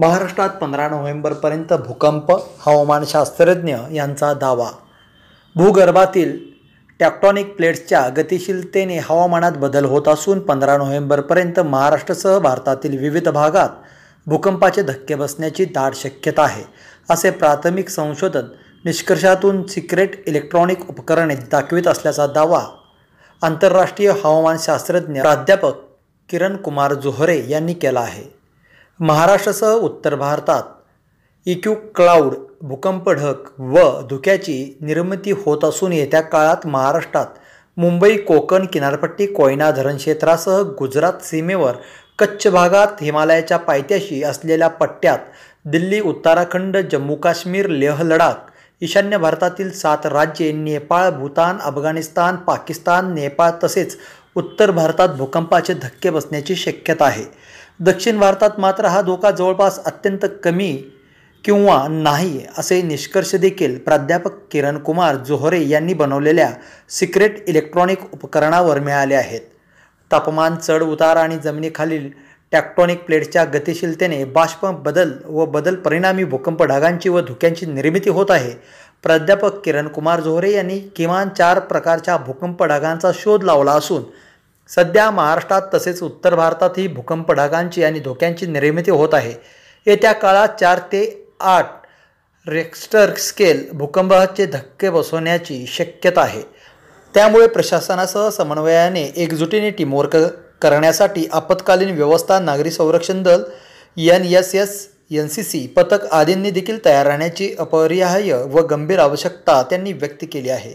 महाराष्ट्रात पंधरा नोव्हेंबरपर्यंत भूकंप हवामानशास्त्रज्ञ यांचा दावा भूगर्भातील टॅक्टॉनिक प्लेट्सच्या गतिशीलतेने हवामानात बदल होत असून पंधरा नोव्हेंबरपर्यंत महाराष्ट्रासह भारतातील विविध भागात भूकंपाचे धक्के बसण्याची दाट शक्यता आहे असे प्राथमिक संशोधन निष्कर्षातून सिक्रेट इलेक्ट्रॉनिक उपकरणे दाखवित असल्याचा दावा आंतरराष्ट्रीय हवामानशास्त्रज्ञ प्राध्यापक किरण कुमार जोहरे यांनी केला आहे महाराष्ट्रासह उत्तर भारतात इक्यू क्लाउड ढक व धुक्याची निर्मिती होत असून येत्या काळात महाराष्ट्रात मुंबई कोकण किनारपट्टी कोयना धरण क्षेत्रासह गुजरात सीमेवर कच्छ भागात हिमालयाच्या पायथ्याशी असलेल्या पट्ट्यात दिल्ली उत्तराखंड जम्मू काश्मीर लेह लडाख ईशान्य भारतातील सात राज्ये नेपाळ भूतान अफगाणिस्तान पाकिस्तान नेपाळ तसेच उत्तर भारतात भूकंपाचे धक्के बसण्याची शक्यता आहे दक्षिण भारतात मात्र हा धोका जवळपास अत्यंत कमी किंवा नाही असे निष्कर्ष देखील प्राध्यापक किरण कुमार जोहरे यांनी बनवलेल्या सिक्रेट इलेक्ट्रॉनिक उपकरणावर मिळाले आहेत तापमान चढ उतार आणि जमिनीखालील टॅक्टॉनिक प्लेटच्या गतिशीलतेने बाष्प बदल व बदल परिणामी भूकंप ढागांची व धुक्यांची निर्मिती होत आहे प्राध्यापक किरण कुमार जोहरे यांनी किमान चार प्रकारच्या भूकंप ढागांचा शोध लावला असून सध्या महाराष्ट्रात तसेच उत्तर भारतातही भूकंप ढागांची आणि धोक्यांची निर्मिती होत आहे येत्या काळात चार ते आठ रेक्स्टर स्केल भूकंपाचे धक्के बसवण्याची शक्यता आहे त्यामुळे प्रशासनासह समन्वयाने एकजुटीने टीमवर्क करण्यासाठी आपत्कालीन व्यवस्था नागरी संरक्षण दल N S S N C C पथक आदींनी देखील तयार राहण्याची अपरिहार्य व गंभीर आवश्यकता त्यांनी व्यक्त केली आहे